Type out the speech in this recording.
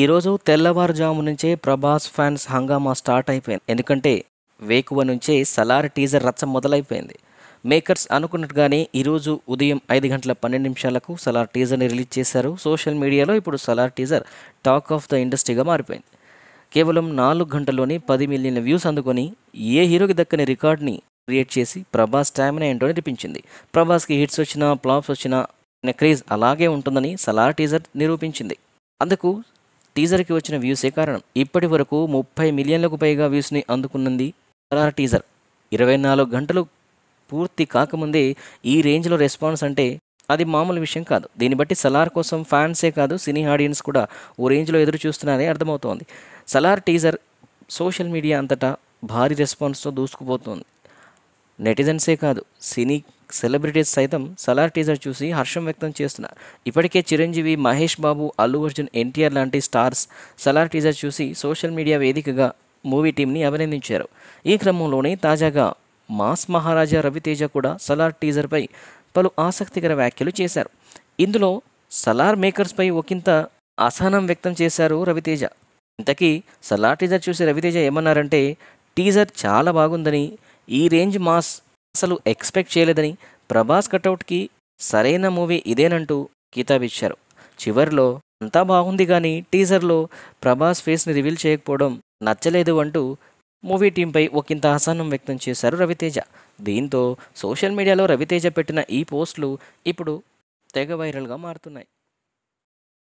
ఈరోజు తెల్లవారుజాము నుంచే ప్రభాస్ ఫ్యాన్స్ హంగామా స్టార్ట్ అయిపోయింది ఎందుకంటే వేకువ నుంచే సలార్ టీజర్ రచ్చ మొదలైపోయింది మేకర్స్ అనుకున్నట్టుగానే ఈరోజు ఉదయం ఐదు గంటల పన్నెండు నిమిషాలకు సలార్ టీజర్ని రిలీజ్ చేశారు సోషల్ మీడియాలో ఇప్పుడు Salaar teaser talk of the ఇండస్ట్రీగా మారిపోయింది కేవలం నాలుగు గంటల్లోనే పది మిలియన్ల వ్యూస్ అందుకొని ఏ హీరోకి దక్కని రికార్డ్ని క్రియేట్ చేసి ప్రభాస్ స్టామినా ఏంటో నిరూపించింది ప్రభాస్కి హిట్స్ వచ్చినా ఫ్లాప్స్ వచ్చినా క్రేజ్ అలాగే ఉంటుందని సలార్ టీజర్ నిరూపించింది అందుకు టీజర్కి వచ్చిన వ్యూసే కారణం ఇప్పటి వరకు ముప్పై మిలియన్లకు పైగా వ్యూస్ని అందుకున్నది సలార్ టీజర్ ఇరవై నాలుగు గంటలు పూర్తి కాకముందే ఈ రేంజ్లో రెస్పాన్స్ అంటే అది మామూలు విషయం కాదు దీన్ని బట్టి సలార్ కోసం ఫ్యాన్సే కాదు సినీ ఆడియన్స్ కూడా ఓ రేంజ్లో ఎదురు చూస్తున్నారని అర్థమవుతోంది సలార్ టీజర్ సోషల్ మీడియా అంతటా భారీ రెస్పాన్స్తో దూసుకుపోతోంది నెటిజన్సే కాదు సినీ సెలబ్రిటీస్ సైతం సలార్ టీజర్ చూసి హర్షం వ్యక్తం చేస్తున్నారు ఇప్పటికే చిరంజీవి మహేష్ బాబు అల్లు అర్జున్ ఎన్టీఆర్ లాంటి స్టార్స్ సలార్ టీజర్ చూసి సోషల్ మీడియా వేదికగా మూవీ టీంని అభినందించారు ఈ క్రమంలోనే తాజాగా మాస్ మహారాజా రవితేజ కూడా సలార్ టీజర్పై పలు ఆసక్తికర వ్యాఖ్యలు చేశారు ఇందులో సలార్ మేకర్స్పై ఒకంత అసహనం వ్యక్తం చేశారు రవితేజ ఇంతకీ సలార్ టీజర్ చూసి రవితేజ ఏమన్నారంటే టీజర్ చాలా బాగుందని ఈ రేంజ్ మాస్ అసలు ఎక్స్పెక్ట్ చేయలేదని ప్రభాస్ కటౌట్కి సరైన మూవీ ఇదేనంటూ కితాబ్ ఇచ్చారు చివరిలో అంతా బాగుంది కానీ టీజర్లో ప్రభాస్ ఫేస్ని రివీల్ చేయకపోవడం నచ్చలేదు అంటూ మూవీ టీంపై ఒకంత ఆసానం వ్యక్తం చేశారు రవితేజ దీంతో సోషల్ మీడియాలో రవితేజ పెట్టిన ఈ పోస్టులు ఇప్పుడు తెగ వైరల్గా మారుతున్నాయి